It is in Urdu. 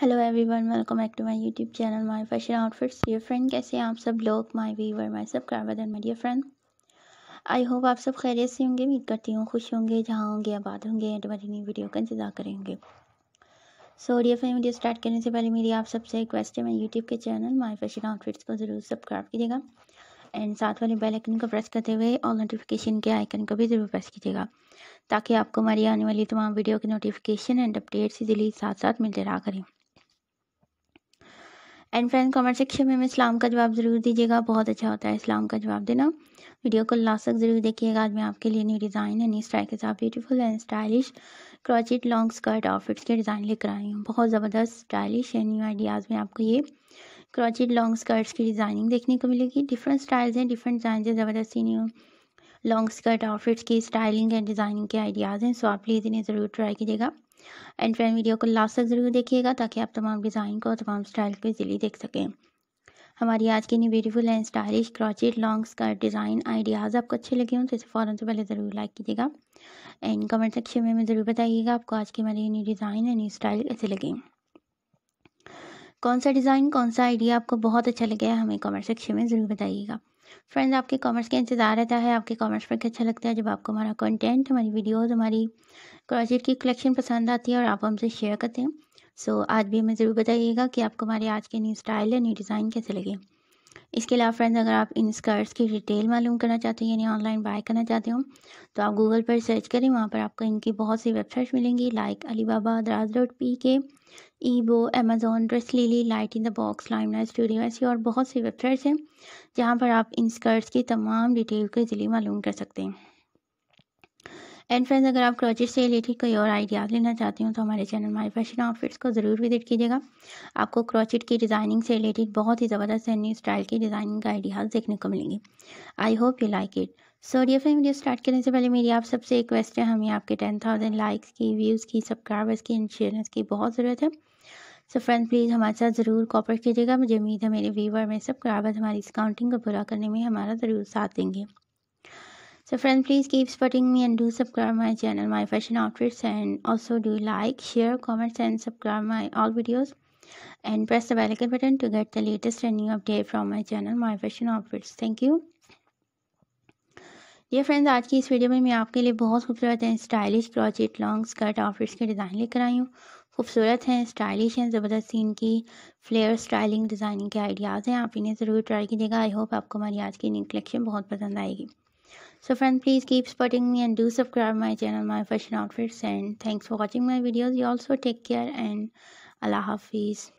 Hello everyone welcome back to my YouTube channel my fashion outfits your friend کیسے ہیں آپ سب لوگ my my my dear friend I hope آپ سب خیریت سے ہوں گے امید کرتی ہوں خوش ہوں گے جہاں ہوں گے آباد ہوں گے اینڈ میری نئی ویڈیو کا انتظار کریں گے so dear friend video start کرنے سے پہلے میری آپ سب سے ریکویسٹ ہے میں یوٹیوب کے channel my fashion outfits کو ضرور سبسکرائب کیجیے گا اینڈ ساتھ والے بیل آئکن کو پریس کرتے ہوئے اور نوٹیفکیشن کے آئکن کو بھی ضرور پریس کیجیے گا تاکہ آپ کو ہماری آنے والی تمام ویڈیو کی نوٹیفکیشن اینڈ اپڈیٹس ایزیلی ساتھ ساتھ ملتے رہا کریں اینڈ فرینڈ کامنٹ سیکشن میں میں ہمیں اسلام کا جواب ضرور دیجیے گا بہت اچھا ہوتا ہے اسلام کا جواب دینا ویڈیو کو لاسٹ تک ضرور دیکھیے گا آج میں آپ کے لیے نیو ڈیزائن ہے نیو اسٹائل کے ساتھ beautiful and stylish crochet long skirt outfits کے ڈیزائن لے کر آئی ہوں بہت زبردست اسٹائلش ہے نیو آئیڈیاز میں آپ کو یہ کراچ لانگ اسکرٹس کی ڈیزائننگ دیکھنے کو ملے گی ڈفرنٹ اسٹائلز ہیں ڈفرنٹ ڈیزائنز ہیں زبردستی new long skirt outfits کی اسٹائلنگ اینڈ ڈیزائننگ کے آئیڈیاز ہیں سو آپ پلیز انہیں ضرور ٹرائی کیجیے گا اینڈ فرینڈ ویڈیو کو لاسٹ تک ضرور دیکھیے گا تاکہ آپ تمام ڈیزائن کو تمام اسٹائل کو ایزیلی دیکھ سکیں ہماری آج کی new beautiful and stylish crochet long skirt design ideas آپ کو اچھے لگے ہوں تو اسے فوراً سے پہلے ضرور لائک کیجیے گا اینڈ کمنٹ سکشن میں ضرور بتائیے گا آپ کو آج کی ہماری نیو ڈیزائن اینڈ اسٹائل کیسے لگیں کون سا ڈیزائن کون سا آئیڈیا آپ کو بہت اچھا ہے ہمیں کمنٹ سکشن میں ضرور بتائیے گا فرینڈز آپ کے کامنٹس کا انتظار رہتا ہے آپ کے کامنٹس پر کیا اچھا لگتا ہے جب آپ کو ہمارا کنٹینٹ ہماری ویڈیوز ہماری کراچیٹ کی کلیکشن پسند آتی ہے اور آپ ہم سے شیئر کرتے ہیں سو آج بھی ہمیں ضرور بتائیے گا کہ آپ کو ہمارے آج کے نیو سٹائل یا نیو ڈیزائن کیسے لگے اس کے علاوہ فرینڈز اگر آپ ان اسکرٹس کی ریٹیل معلوم کرنا چاہتے ہیں یعنی آن لائن بائی کرنا چاہتے ہوں تو آپ گوگل پر سرچ کریں وہاں پر آپ کو ان کی بہت سی ویب سائٹس ملیں گی لائک علی بابا دراز ڈاٹ پی کے ای بو Amazon Dresslily light in the box lime studio ایسی اور بہت سی ویب سائٹس ہیں جہاں پر آپ ان اسکرٹس کی تمام ڈیٹیل کے ذریعے معلوم کر سکتے ہیں اینڈ فرینڈز اگر آپ کراچٹ سے ریلیٹڈ کوئی اور آئیڈیاز لینا چاہتے ہوں تو ہمارے channel my fashion outfits کو ضرور وزٹ کیجیے گا آپ کو کراچٹ کی ڈیزائننگ سے ریلیٹڈ بہت ہی زبردست نیو اسٹائل کی ڈیزائننگ کا آئیڈیاز دیکھنے کو ملیں گے I hope you like it so D F video start کرنے سے پہلے میری آپ سب سے ریکویسٹ ہے ہمیں آپ کے ٹین تھاؤزینڈ لائکس کی ویوز کی سبسکرائبرس کی انشورنس کی بہت ضرورت ہے سو فرینڈ پلیز ہمارے ساتھ ضرور کوپریٹ کیجیے گا مجھے امید ہے میرے ویور میں سبسکرائبرز ہماری اس کاؤنٹنگ کو پورا کرنے میں ہمارا ضرور ساتھ دیں گے bell friend please to my channel latest and also do like my channel, new update outfits. Thank you. یہ فرینڈز آج کی اس ویڈیو میں میں آپ کے لیے بہت خوبصورت ہیں stylish crochet long skirt outfits کے ڈیزائن لے کر آئی ہوں خوبصورت ہیں اسٹائلش ہیں زبردست سین کی فلیئر اسٹائلنگ ڈیزائننگ کے آئیڈیاز ہیں آپ انہیں ضرور ٹرائی کیجیے گا آئی ہوپ آپ کو ہماری آج کی نیو کلیکشن بہت پسند آئے گی so friends please keep supporting me and do subscribe my channel my fashion outfits and thanks for watching my videos you also take care and allah hafiz